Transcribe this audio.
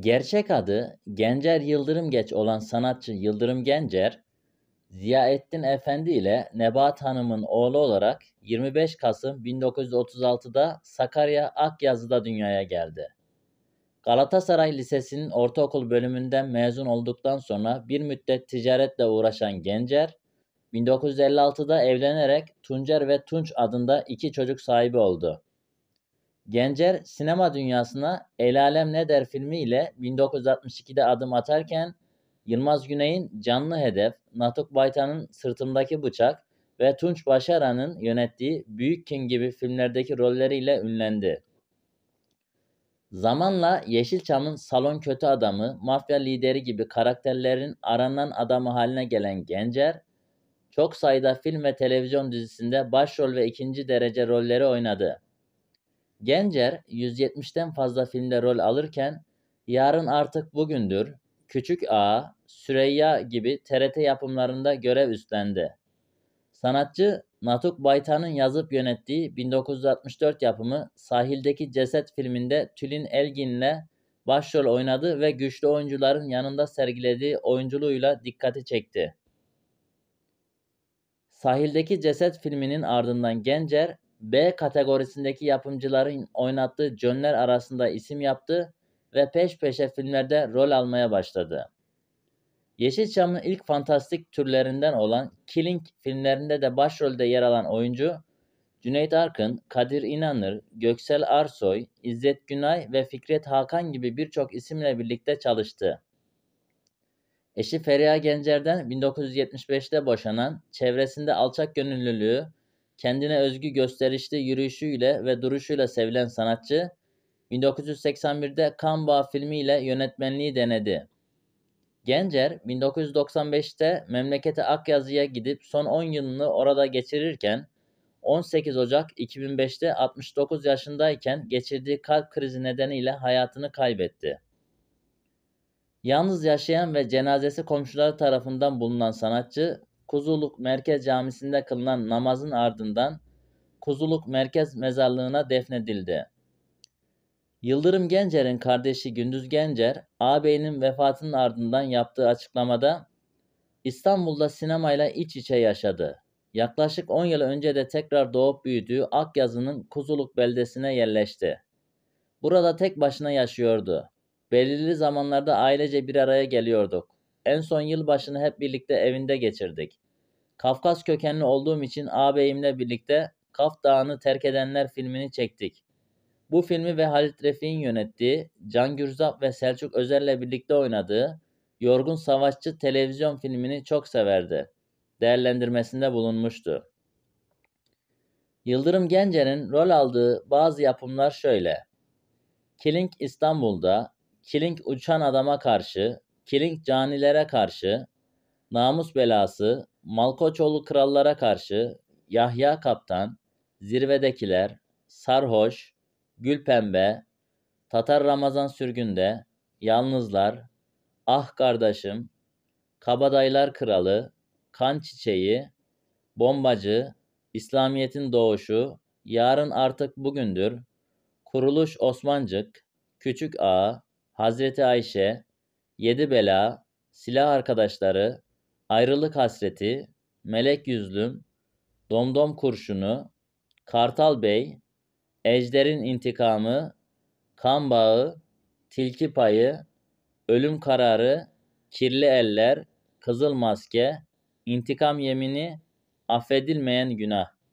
Gerçek adı Gencer Yıldırım Geç olan sanatçı Yıldırım Gencer, Ziyaettin Efendi ile Nebahat Hanım'ın oğlu olarak 25 Kasım 1936'da Sakarya Akyazı'da dünyaya geldi. Galatasaray Lisesi'nin ortaokul bölümünden mezun olduktan sonra bir müddet ticaretle uğraşan Gencer, 1956'da evlenerek Tuncer ve Tunç adında iki çocuk sahibi oldu. Gencer sinema dünyasına El Alem Ne Der filmiyle 1962'de adım atarken Yılmaz Güney'in Canlı Hedef, Natuk Baytan'ın Sırtımdaki Bıçak ve Tunç Başaran'ın yönettiği Büyük King gibi filmlerdeki rolleriyle ünlendi. Zamanla Yeşilçam'ın salon kötü adamı, mafya lideri gibi karakterlerin aranan adamı haline gelen Gencer, çok sayıda film ve televizyon dizisinde başrol ve ikinci derece rolleri oynadı. Gencer 170'ten fazla filmde rol alırken Yarın Artık Bugündür, Küçük A, Süreyya gibi TRT yapımlarında görev üstlendi. Sanatçı Natuk Baytan'ın yazıp yönettiği 1964 yapımı Sahildeki Ceset filminde Tülin Elgin'le başrol oynadı ve güçlü oyuncuların yanında sergilediği oyunculuğuyla dikkati çekti. Sahildeki Ceset filminin ardından Gencer B kategorisindeki yapımcıların oynattığı jönler arasında isim yaptı ve peş peşe filmlerde rol almaya başladı. Yeşilçam'ın ilk fantastik türlerinden olan Killing filmlerinde de başrolde yer alan oyuncu Cüneyt Arkın, Kadir İnanır, Göksel Arsoy, İzzet Günay ve Fikret Hakan gibi birçok isimle birlikte çalıştı. Eşi Feriha Gencer'den 1975'te boşanan, çevresinde alçak gönüllülüğü, kendine özgü gösterişli yürüyüşüyle ve duruşuyla sevilen sanatçı, 1981'de Kamba filmiyle yönetmenliği denedi. Gencer 1995'te memleketi Akyazı'ya gidip son 10 yılını orada geçirirken 18 Ocak 2005'te 69 yaşındayken geçirdiği kalp krizi nedeniyle hayatını kaybetti. Yalnız yaşayan ve cenazesi komşuları tarafından bulunan sanatçı Kuzuluk Merkez Camisi'nde kılınan namazın ardından Kuzuluk Merkez Mezarlığı'na defnedildi. Yıldırım Gencer'in kardeşi Gündüz Gencer, ağabeyinin vefatının ardından yaptığı açıklamada İstanbul'da sinemayla iç içe yaşadı. Yaklaşık 10 yıl önce de tekrar doğup büyüdüğü Akyazı'nın Kuzuluk beldesine yerleşti. Burada tek başına yaşıyordu. Belirli zamanlarda ailece bir araya geliyorduk. En son yılbaşını hep birlikte evinde geçirdik. Kafkas kökenli olduğum için ağabeyimle birlikte Kaf Dağı'nı Terk Edenler filmini çektik. Bu filmi ve Halit Refik'in yönettiği, Can Gürzap ve Selçuk Özer'le birlikte oynadığı Yorgun Savaşçı televizyon filmini çok severdi. Değerlendirmesinde bulunmuştu. Yıldırım Gencer'in rol aldığı bazı yapımlar şöyle. Killing İstanbul'da, Killing Uçan Adama Karşı, Kilink canilere karşı, Namus belası, Malkoçoğlu krallara karşı, Yahya kaptan, Zirvedekiler, Sarhoş, Gülpembe, Tatar Ramazan sürgünde, Yalnızlar, Ah kardeşim, Kabadaylar kralı, Kan çiçeği, Bombacı, İslamiyet'in doğuşu, Yarın artık bugündür, Kuruluş Osmancık, Küçük Ağa, Hazreti Ayşe, yedi bela, silah arkadaşları, ayrılık hasreti, melek yüzlüm, domdom kurşunu, kartal bey, ejderin İntikamı, kan bağı, tilki payı, ölüm kararı, kirli eller, kızıl maske, İntikam yemini, affedilmeyen günah.